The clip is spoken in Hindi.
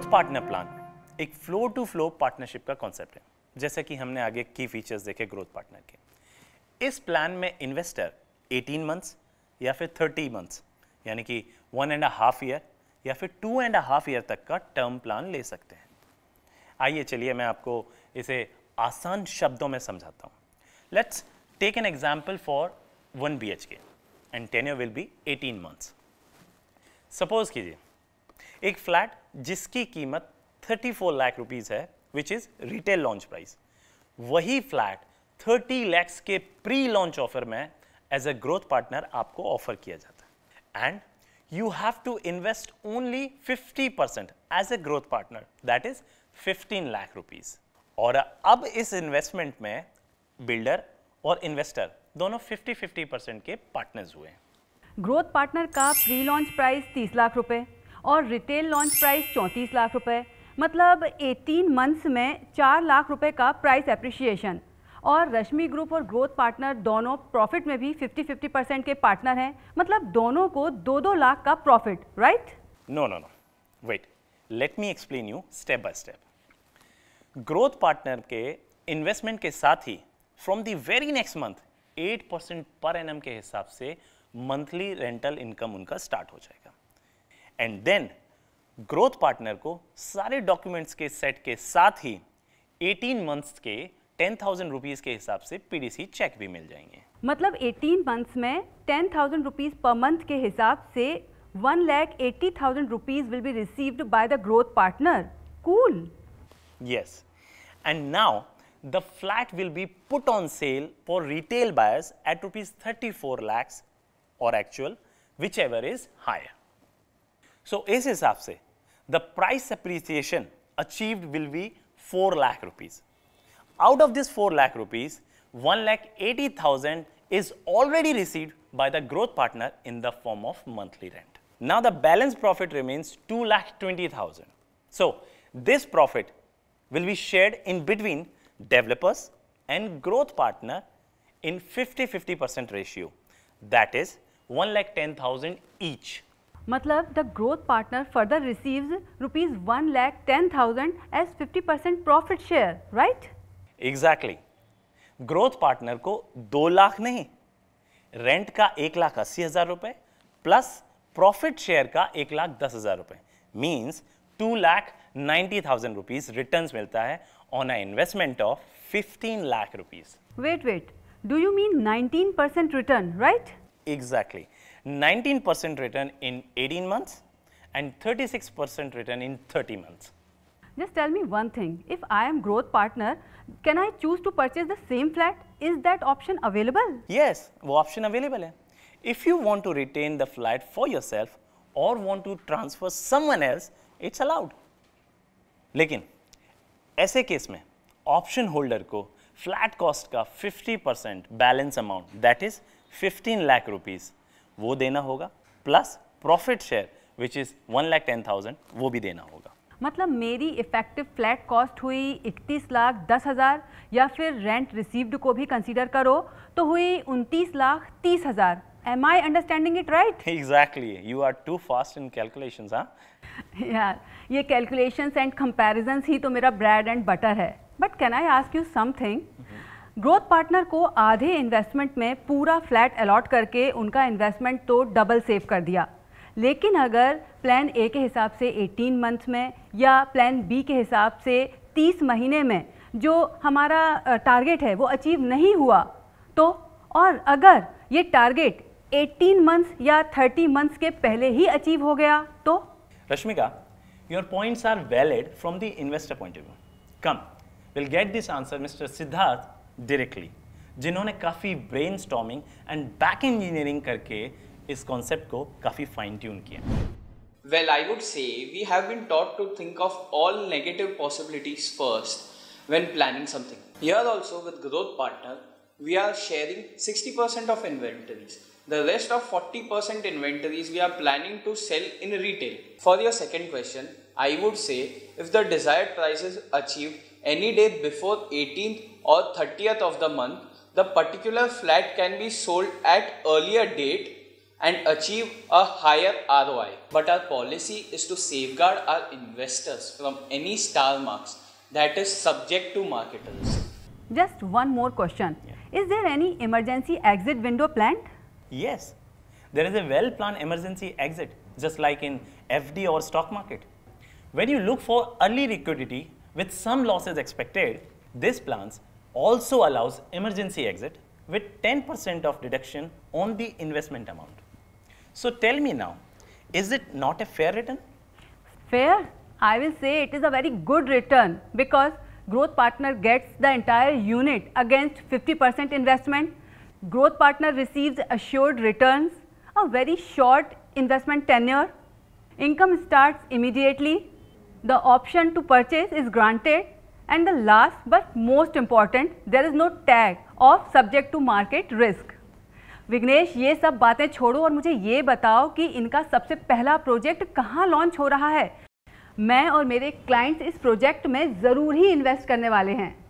ग्रोथ पार्टनर प्लान एक फ्लो टू फ्लो पार्टनरशिप का कॉन्सेप्ट है जैसे कि हमने आगे की फीचर्स देखे ग्रोथ पार्टनर के इस प्लान में इन्वेस्टर 18 मंथ्स या फिर 30 मंथ्स यानी कि वन एंड हाफ ईयर या फिर टू एंड हाफ ईयर तक का टर्म प्लान ले सकते हैं आइए चलिए मैं आपको इसे आसान शब्दों में समझाता हूँ let's take an example for one B H K and tenure will be eighteen months suppose कीजिए एक फ्लैट जिसकी कीमत 34 लाख रुपीस है which is retail launch price वही फ्लैट 30 लैक्स के प्री लॉन्च ऑफर में एज अ ग्रोथ पार्टनर आपको ऑफर किया जाता है and you have to invest only 50 percent as a growth partner that is 15 lakh rupees और अब इस इन्वेस्टमेंट में बिल्डर और इन्वेस्टर दोनों 50 50 परसेंट के पार्टनर्स हुए ग्रोथ पार्टनर का प्री लॉन्च प्राइस 30 लाख रुपए और रिटेल लॉन्च प्राइस चौंतीस लाख रुपए मतलब 18 मंथ्स में चार लाख रुपए का प्राइस एप्रिसिएशन और रश्मि ग्रुप और ग्रोथ पार्टनर दोनों प्रॉफिट में भी 50-50 परसेंट के पार्टनर हैं मतलब दोनों को दो दो लाख का profit right no no no wait let me explain you step by step growth partner के इन्वेस्टमेंट के साथ ही from the very next month eight percent पर एन के हिसाब से मंथली रेंटल इनकम उनका स्टार्ट हो जाएगा एंड देन ग्रोथ पार्टनर को सारे डॉक्यूमेंट्स के सेट के साथ ही 18 मंथ्स के टेन थाउजेंड रुपीज़ के हिसाब से पीडीसी चेक भी मिल जाएंगे मतलब 18 मंथ्स में ten thousand rupees per month के हिसाब से one lakh eighty thousand rupees will be received by the growth partner cool yes and now the flat will be put on sale for retail buyers at rupees thirty four lakhs और actual whichever is higher So इस हिसाब the price appreciation achieved will be 4 lakh rupees. Out of this 4 lakh rupees, 1 lakh 80,000 is already received by the growth partner in the form of monthly rent. Now the balance profit remains 2 lakh 20,000. So this profit will be shared in between developers and growth partner in 50-50% ratio. That is 1 lakh 10,000 each. मतलब the growth partner further receives rupees one lakh ten thousand as fifty percent profit share right exactly growth partner को दो लाख नहीं रेंट का एक लाख अस्सी हजार रुपए प्लस प्रॉफिट शेयर का एक लाख दस हजार रुपए means two lakh ninety thousand rupees return मिलता है on a investment of fifteen lakh rupees wait wait do you mean nineteen percent return right exactly 19% return in 18 months and 36% return in 30 months. Just tell me one thing, if I am growth partner, can I choose to purchase the same flat? Is that option available? Yes, वो option available है. If you want to retain the flat for yourself or want to transfer someone else, it's allowed. लेकिन ऐसे केस में ऑप्शन होल्डर को फ्लैट कॉस्ट का 50 percent balance amount that is 15 lakh rupees वो देना होगा plus profit share which is one lakh ten thousand वो भी देना होगा मतलब मेरी इफ़ेक्टिव फ्लैट कॉस्ट हुई इकतीस लाख दस हज़ार या फिर रेंट रिसीव्ड को भी कंसीडर करो तो हुई उनतीस लाख तीस हज़ार am I understanding it right exactly you are too fast in calculation हाँ यार ये कैलकुलेशन एंड कंपेरिजन ही तो मेरा ब्रेड एंड बटर है but can I ask you something growth partner को आधे इन्वेस्टमेंट में पूरा फ्लैट अलॉट करके उनका इन्वेस्टमेंट तो डबल सेव कर दिया लेकिन अगर प्लान ए के हिसाब से 18 मंथ में या प्लान बी के हिसाब से 30 महीने में जो हमारा टारगेट है वो अचीव नहीं हुआ तो और अगर ये टारगेट 18 मंथ्स या 30 मंथ्स के पहले ही अचीव हो गया तो Rashmika your points are valid from the investor point of view come will get this answer mister Siddharth directly जिन्होंने काफ़ी brainstorming and back engineering करके इस कॉन्सेप्ट को काफ़ी फाइन ट्यून किया Well, I would say we have been taught to think of all negative possibilities first when planning something. Here also with Growth Partner, we are sharing 60% of inventories. The rest of 40% inventories we are planning to sell in retail. For your second question, I would say if the desired price is achieved any day before 18th or 30th of the month, the particular flat can be sold at earlier date and achieve a higher ROI. But our policy is to safeguard our investors from any star marks that is subject to market risk. Just one more question. Yeah. Is there any emergency exit window planned? Yes. There is a well-planned emergency exit, just like in FD or stock market. When you look for early liquidity with some losses expected, this plans also allows emergency exit with 10% of deduction on the investment amount. So tell me now, is it not a fair return? Fair? I will say it is a very good return because growth partner gets the entire unit against 50% investment. Growth partner receives assured returns, a very short investment tenure. Income starts immediately. The option to purchase is granted And the last but most important, there is no tag of subject to market risk. Vignesh ये सब बातें छोड़ो और मुझे ये बताओ कि इनका सबसे पहला प्रोजेक्ट कहाँ लॉन्च हो रहा है मैं और मेरे क्लाइंट्स इस प्रोजेक्ट में ज़रूर ही इन्वेस्ट करने वाले हैं